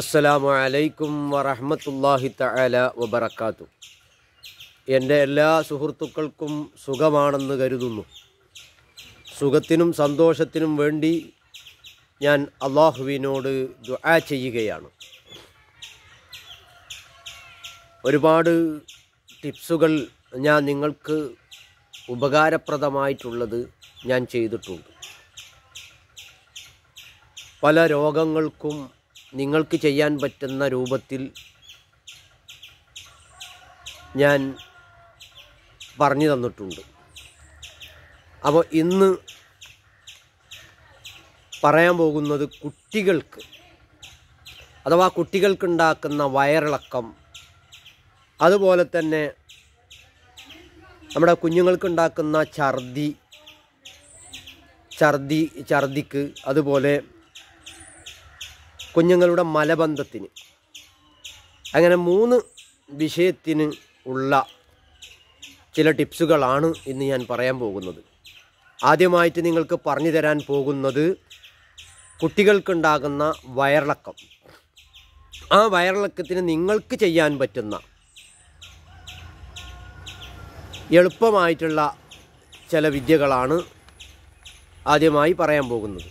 അസ്സലാമു അലൈക്കും വറഹമത്തല്ലാഹി തല വബറക്കാത്തു എൻ്റെ എല്ലാ സുഹൃത്തുക്കൾക്കും സുഖമാണെന്ന് കരുതുന്നു സുഖത്തിനും സന്തോഷത്തിനും വേണ്ടി ഞാൻ അള്ളാഹുവിനോട് ദുആ ചെയ്യുകയാണ് ഒരുപാട് ടിപ്സുകൾ ഞാൻ നിങ്ങൾക്ക് ഉപകാരപ്രദമായിട്ടുള്ളത് ഞാൻ ചെയ്തിട്ടുണ്ട് പല രോഗങ്ങൾക്കും നിങ്ങൾക്ക് ചെയ്യാൻ പറ്റുന്ന രൂപത്തിൽ ഞാൻ പറഞ്ഞു തന്നിട്ടുണ്ട് അപ്പോൾ ഇന്ന് പറയാൻ പോകുന്നത് കുട്ടികൾക്ക് അഥവാ കുട്ടികൾക്കുണ്ടാക്കുന്ന വയറിളക്കം അതുപോലെ തന്നെ നമ്മുടെ കുഞ്ഞുങ്ങൾക്കുണ്ടാക്കുന്ന ഛർദി ഛർദി ഛർദിക്ക് അതുപോലെ കുഞ്ഞുങ്ങളുടെ മലബന്ധത്തിന് അങ്ങനെ മൂന്ന് വിഷയത്തിന് ഉള്ള ചില ടിപ്സുകളാണ് ഇന്ന് ഞാൻ പറയാൻ പോകുന്നത് ആദ്യമായിട്ട് നിങ്ങൾക്ക് പറഞ്ഞു തരാൻ പോകുന്നത് കുട്ടികൾക്കുണ്ടാകുന്ന വയറിളക്കം ആ വയറിളക്കത്തിന് നിങ്ങൾക്ക് ചെയ്യാൻ പറ്റുന്ന എളുപ്പമായിട്ടുള്ള ചില വിദ്യകളാണ് ആദ്യമായി പറയാൻ പോകുന്നത്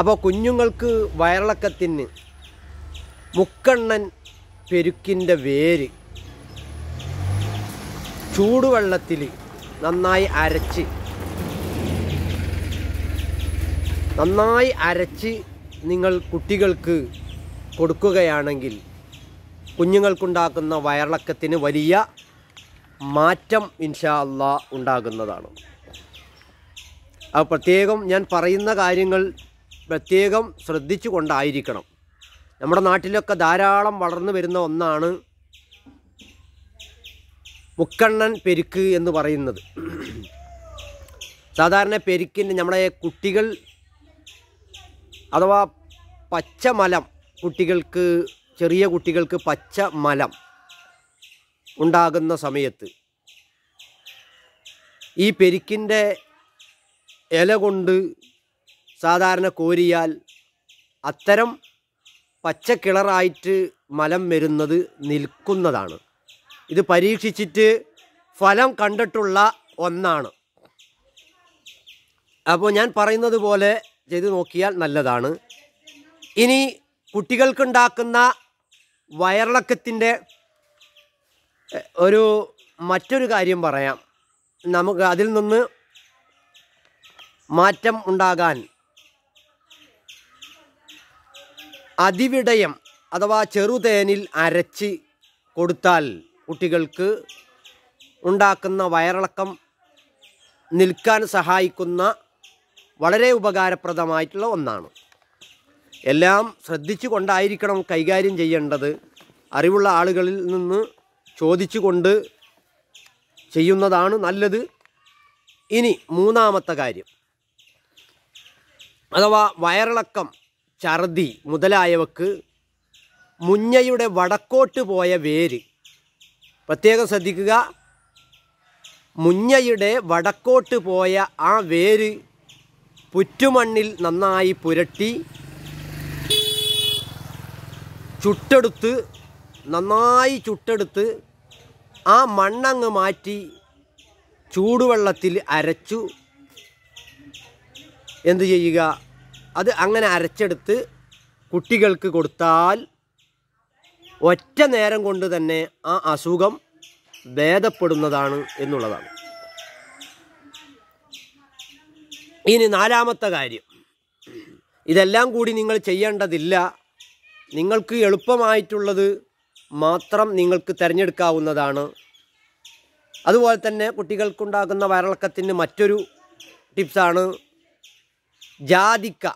അപ്പോൾ കുഞ്ഞുങ്ങൾക്ക് വയറിളക്കത്തിന് മുക്കണ്ണൻ പെരുക്കിൻ്റെ വേര് ചൂടുവെള്ളത്തിൽ നന്നായി അരച്ച് നന്നായി അരച്ച് നിങ്ങൾ കുട്ടികൾക്ക് കൊടുക്കുകയാണെങ്കിൽ കുഞ്ഞുങ്ങൾക്കുണ്ടാക്കുന്ന വയറിളക്കത്തിന് വലിയ മാറ്റം ഇൻഷാ അല്ല ഉണ്ടാകുന്നതാണ് അപ്പോൾ പ്രത്യേകം ഞാൻ പറയുന്ന കാര്യങ്ങൾ പ്രത്യേകം ശ്രദ്ധിച്ചു കൊണ്ടായിരിക്കണം നമ്മുടെ നാട്ടിലൊക്കെ ധാരാളം വളർന്നു വരുന്ന ഒന്നാണ് മുക്കണ്ണൻ പെരുക്ക് എന്ന് പറയുന്നത് സാധാരണ പെരുക്കിൻ്റെ നമ്മുടെ കുട്ടികൾ അഥവാ പച്ചമലം കുട്ടികൾക്ക് ചെറിയ കുട്ടികൾക്ക് പച്ച മലം ഉണ്ടാകുന്ന സമയത്ത് ഈ പെരുക്കിൻ്റെ ഇല കൊണ്ട് സാധാരണ കോരിയാൽ അത്തരം പച്ചക്കിളറായിട്ട് മലം വരുന്നത് നിൽക്കുന്നതാണ് ഇത് പരീക്ഷിച്ചിട്ട് ഫലം കണ്ടിട്ടുള്ള ഒന്നാണ് അപ്പോൾ ഞാൻ പറയുന്നത് പോലെ ചെയ്ത് നോക്കിയാൽ നല്ലതാണ് ഇനി കുട്ടികൾക്കുണ്ടാക്കുന്ന വയറിളക്കത്തിൻ്റെ ഒരു മറ്റൊരു കാര്യം പറയാം നമുക്ക് അതിൽ നിന്ന് മാറ്റം ഉണ്ടാകാൻ അതിവിടയം അഥവാ ചെറുതേനിൽ അരച്ച് കൊടുത്താൽ കുട്ടികൾക്ക് ഉണ്ടാക്കുന്ന വയറിളക്കം നിൽക്കാൻ സഹായിക്കുന്ന വളരെ ഉപകാരപ്രദമായിട്ടുള്ള ഒന്നാണ് എല്ലാം ശ്രദ്ധിച്ചു കൊണ്ടായിരിക്കണം കൈകാര്യം ചെയ്യേണ്ടത് അറിവുള്ള ആളുകളിൽ നിന്ന് ചോദിച്ചുകൊണ്ട് ചെയ്യുന്നതാണ് നല്ലത് ഇനി മൂന്നാമത്തെ കാര്യം അഥവാ വയറിളക്കം ഛർദി മുതലായവക്ക് മുഞ്ഞയുടെ വടക്കോട്ട് പോയ വേര് പ്രത്യേകം ശ്രദ്ധിക്കുക മുഞ്ഞയുടെ വടക്കോട്ട് പോയ ആ വേര് പുറ്റുമണ്ണിൽ നന്നായി പുരട്ടി ചുട്ടെടുത്ത് നന്നായി ചുട്ടെടുത്ത് ആ മണ്ണങ്ങ് മാറ്റി ചൂടുവെള്ളത്തിൽ അരച്ചു എന്തു ചെയ്യുക അത് അങ്ങനെ അരച്ചെടുത്ത് കുട്ടികൾക്ക് കൊടുത്താൽ ഒറ്റ നേരം കൊണ്ട് തന്നെ ആ അസുഖം ഭേദപ്പെടുന്നതാണ് എന്നുള്ളതാണ് ഇനി നാലാമത്തെ കാര്യം ഇതെല്ലാം കൂടി നിങ്ങൾ ചെയ്യേണ്ടതില്ല നിങ്ങൾക്ക് എളുപ്പമായിട്ടുള്ളത് മാത്രം നിങ്ങൾക്ക് തിരഞ്ഞെടുക്കാവുന്നതാണ് അതുപോലെ തന്നെ കുട്ടികൾക്കുണ്ടാകുന്ന വയറിളക്കത്തിന് മറ്റൊരു ടിപ്സാണ് ജാതിക്ക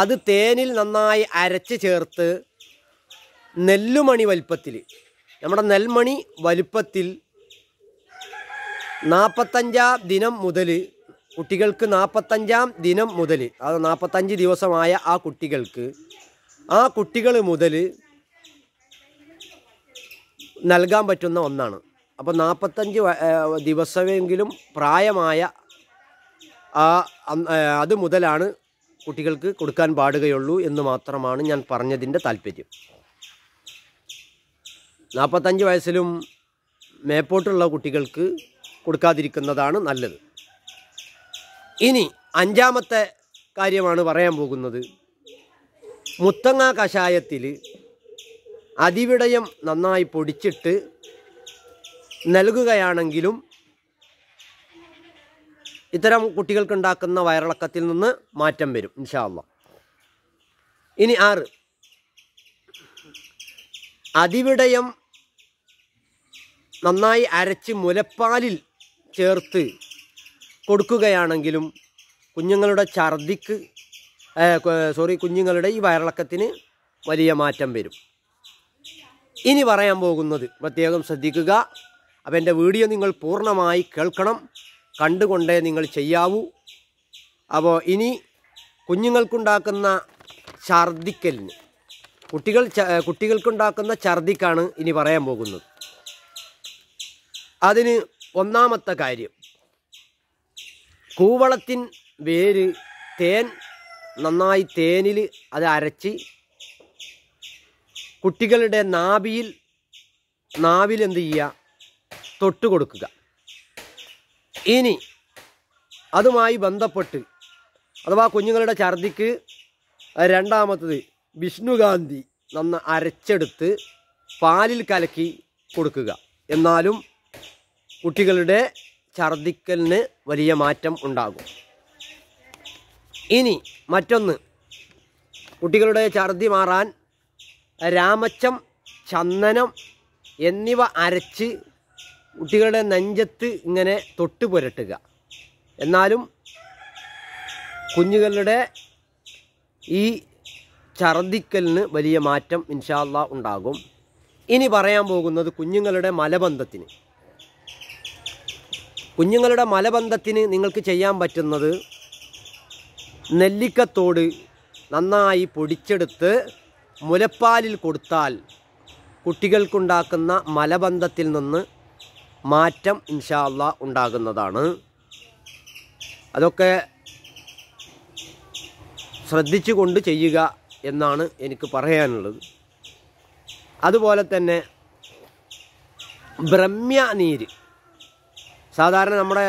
അത് തേനിൽ നന്നായി അരച്ച് ചേർത്ത് നെല്ലുമണി വലിപ്പത്തിൽ നമ്മുടെ നെൽമണി വലിപ്പത്തിൽ നാൽപ്പത്തഞ്ചാം ദിനം മുതൽ കുട്ടികൾക്ക് നാൽപ്പത്തഞ്ചാം ദിനം മുതൽ അത് നാൽപ്പത്തഞ്ച് ദിവസമായ ആ കുട്ടികൾക്ക് ആ കുട്ടികൾ മുതൽ നൽകാൻ പറ്റുന്ന ഒന്നാണ് അപ്പോൾ നാൽപ്പത്തഞ്ച് ദിവസമെങ്കിലും പ്രായമായ ആ അത് മുതലാണ് കുട്ടികൾക്ക് കൊടുക്കാൻ പാടുകയുള്ളൂ എന്ന് മാത്രമാണ് ഞാൻ പറഞ്ഞതിൻ്റെ താല്പര്യം നാൽപ്പത്തഞ്ച് വയസ്സിലും മേപ്പോട്ടുള്ള കുട്ടികൾക്ക് കൊടുക്കാതിരിക്കുന്നതാണ് നല്ലത് ഇനി അഞ്ചാമത്തെ കാര്യമാണ് പറയാൻ പോകുന്നത് മുത്തങ്ങ കഷായത്തിൽ അതിവിടയം നന്നായി പൊടിച്ചിട്ട് നൽകുകയാണെങ്കിലും ഇത്തരം കുട്ടികൾക്കുണ്ടാക്കുന്ന വയറിളക്കത്തിൽ നിന്ന് മാറ്റം വരും ഇൻഷാല്ല ഇനി ആറ് അതിവിടയം നന്നായി അരച്ച് മുലപ്പാലിൽ ചേർത്ത് കൊടുക്കുകയാണെങ്കിലും കുഞ്ഞുങ്ങളുടെ ഛർദിക്ക് സോറി കുഞ്ഞുങ്ങളുടെ ഈ വയറിളക്കത്തിന് വലിയ മാറ്റം വരും ഇനി പറയാൻ പോകുന്നത് പ്രത്യേകം ശ്രദ്ധിക്കുക അപ്പം എൻ്റെ വീഡിയോ നിങ്ങൾ പൂർണ്ണമായി കേൾക്കണം കണ്ടുകൊണ്ടേ നിങ്ങൾ ചെയ്യാവൂ അപ്പോൾ ഇനി കുഞ്ഞുങ്ങൾക്കുണ്ടാക്കുന്ന ഛർദിക്കലിന് കുട്ടികൾ കുട്ടികൾക്കുണ്ടാക്കുന്ന ഛർദിക്കാണ് ഇനി പറയാൻ പോകുന്നത് അതിന് ഒന്നാമത്തെ കാര്യം കൂവളത്തിൻ വേര് തേൻ നന്നായി തേനിൽ അത് അരച്ച് കുട്ടികളുടെ നാഭിയിൽ നാവിൽ എന്ത് ചെയ്യുക തൊട്ട് കൊടുക്കുക ഇനി അതുമായി ബന്ധപ്പെട്ട് അഥവാ കുഞ്ഞുങ്ങളുടെ ഛർദിക്ക് രണ്ടാമത്തത് വിഷ്ണുകാന്തി നന്ന അരച്ചെടുത്ത് പാലിൽ കലക്കി കൊടുക്കുക എന്നാലും കുട്ടികളുടെ ഛർദിക്കലിന് വലിയ മാറ്റം ഉണ്ടാകും ഇനി മറ്റൊന്ന് കുട്ടികളുടെ ഛർദി മാറാൻ രാമച്ചം ചന്ദനം എന്നിവ അരച്ച് കുട്ടികളുടെ നെഞ്ചത്ത് ഇങ്ങനെ തൊട്ട് പുരട്ടുക എന്നാലും കുഞ്ഞുങ്ങളുടെ ഈ ഛർദിക്കലിന് വലിയ മാറ്റം ഇൻഷാല്ല ഉണ്ടാകും ഇനി പറയാൻ പോകുന്നത് കുഞ്ഞുങ്ങളുടെ മലബന്ധത്തിന് കുഞ്ഞുങ്ങളുടെ മലബന്ധത്തിന് നിങ്ങൾക്ക് ചെയ്യാൻ പറ്റുന്നത് നെല്ലിക്കത്തോട് നന്നായി പൊടിച്ചെടുത്ത് മുലപ്പാലിൽ കൊടുത്താൽ കുട്ടികൾക്കുണ്ടാക്കുന്ന മലബന്ധത്തിൽ നിന്ന് മാറ്റം ഇൻഷാല്ല ഉണ്ടാകുന്നതാണ് അതൊക്കെ ശ്രദ്ധിച്ചുകൊണ്ട് ചെയ്യുക എന്നാണ് എനിക്ക് പറയാനുള്ളത് അതുപോലെ തന്നെ ബ്രഹ്മ്യ നീര് സാധാരണ നമ്മുടെ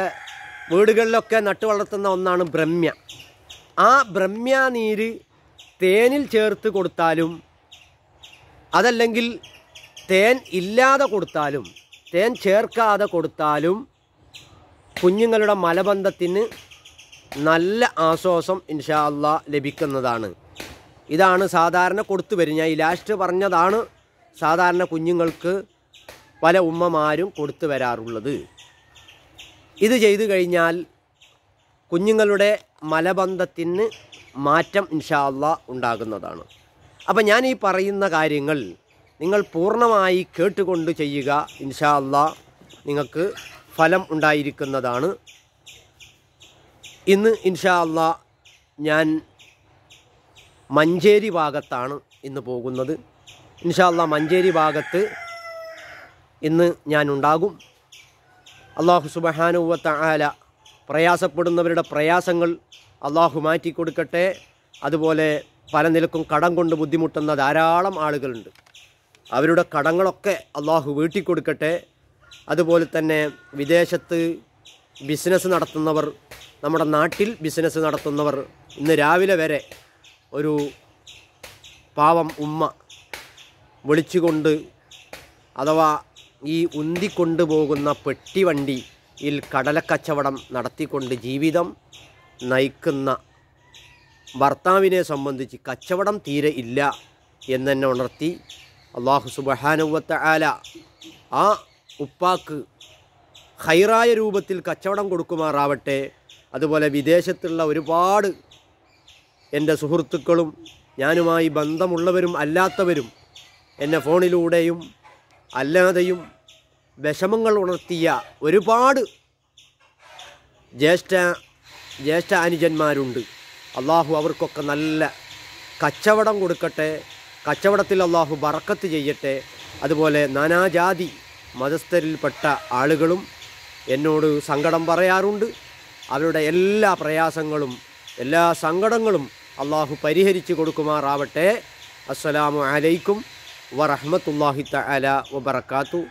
വീടുകളിലൊക്കെ നട്ടു വളർത്തുന്ന ഒന്നാണ് ബ്രഹ്മ്യ ആ ബ്രഹ്മ്യ നീര് തേനിൽ ചേർത്ത് കൊടുത്താലും അതല്ലെങ്കിൽ തേൻ ഇല്ലാതെ കൊടുത്താലും തേൻ ചേർക്കാതെ കൊടുത്താലും കുഞ്ഞുങ്ങളുടെ മലബന്ധത്തിന് നല്ല ആശ്വാസം ഇൻഷാ അല്ല ലഭിക്കുന്നതാണ് ഇതാണ് സാധാരണ കൊടുത്തു വരും ഞാൻ ഈ ലാസ്റ്റ് പറഞ്ഞതാണ് സാധാരണ കുഞ്ഞുങ്ങൾക്ക് പല ഉമ്മമാരും കൊടുത്തു വരാറുള്ളത് ഇത് ചെയ്തു കഴിഞ്ഞാൽ കുഞ്ഞുങ്ങളുടെ മലബന്ധത്തിന് മാറ്റം ഇൻഷാല്ല ഉണ്ടാകുന്നതാണ് അപ്പം ഞാൻ ഈ പറയുന്ന കാര്യങ്ങൾ നിങ്ങൾ പൂർണ്ണമായി കേട്ടുകൊണ്ട് ചെയ്യുക ഇൻഷാ അല്ലാ നിങ്ങൾക്ക് ഫലം ഉണ്ടായിരിക്കുന്നതാണ് ഇന്ന് ഇൻഷാ അല്ലാ ഞാൻ മഞ്ചേരി ഭാഗത്താണ് ഇന്ന് പോകുന്നത് ഇൻഷാല്ല മഞ്ചേരി ഭാഗത്ത് ഇന്ന് ഞാനുണ്ടാകും അള്ളാഹു സുബഹാനുവത്ത ആല പ്രയാസപ്പെടുന്നവരുടെ പ്രയാസങ്ങൾ അള്ളാഹു മാറ്റിക്കൊടുക്കട്ടെ അതുപോലെ പല നിലക്കും കടം കൊണ്ട് ബുദ്ധിമുട്ടുന്ന ധാരാളം ആളുകളുണ്ട് അവരുടെ കടങ്ങളൊക്കെ അള്ളാഹു വീട്ടിക്കൊടുക്കട്ടെ അതുപോലെ തന്നെ വിദേശത്ത് ബിസിനസ് നടത്തുന്നവർ നമ്മുടെ നാട്ടിൽ ബിസിനസ് നടത്തുന്നവർ ഇന്ന് രാവിലെ വരെ ഒരു പാവം ഉമ്മ വിളിച്ചുകൊണ്ട് അഥവാ ഈ ഉന്തിക്കൊണ്ടു കൊണ്ടുപോകുന്ന പെട്ടിവണ്ടിയിൽ കടലക്കച്ചവടം നടത്തിക്കൊണ്ട് ജീവിതം നയിക്കുന്ന ഭർത്താവിനെ സംബന്ധിച്ച് കച്ചവടം തീരെ ഇല്ല എന്നെ ഉണർത്തി അള്ളാഹു സുബഹാനുവത്ത ആല ആ ഉപ്പാക്ക് ഹൈറായ രൂപത്തിൽ കച്ചവടം കൊടുക്കുമാറാവട്ടെ അതുപോലെ വിദേശത്തുള്ള ഒരുപാട് എൻ്റെ സുഹൃത്തുക്കളും ഞാനുമായി ബന്ധമുള്ളവരും അല്ലാത്തവരും എന്നെ ഫോണിലൂടെയും അല്ലാതെയും വിഷമങ്ങൾ ഉണർത്തിയ ഒരുപാട് ജ്യേഷ്ഠ ജ്യേഷ്ഠ അനുജന്മാരുണ്ട് അള്ളാഹു അവർക്കൊക്കെ നല്ല കച്ചവടം കൊടുക്കട്ടെ കച്ചവടത്തിൽ അള്ളാഹു ബറക്കത്ത് ചെയ്യട്ടെ അതുപോലെ നാനാജാതി മതസ്ഥരിൽപ്പെട്ട ആളുകളും എന്നോട് സങ്കടം പറയാറുണ്ട് അവരുടെ എല്ലാ പ്രയാസങ്ങളും എല്ലാ സങ്കടങ്ങളും അള്ളാഹു പരിഹരിച്ചു കൊടുക്കുമാറാവട്ടെ അസ്സലാമു അലൈക്കും വറഹമത്തല്ലാഹി തല വബർക്കാത്തു